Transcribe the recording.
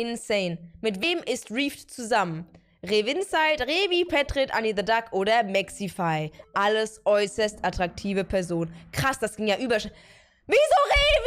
Insane. Mit wem ist Reefed zusammen? Revinside, Revi, Petrit, Annie the Duck oder Maxify. Alles äußerst attraktive Personen. Krass, das ging ja über... Wieso reden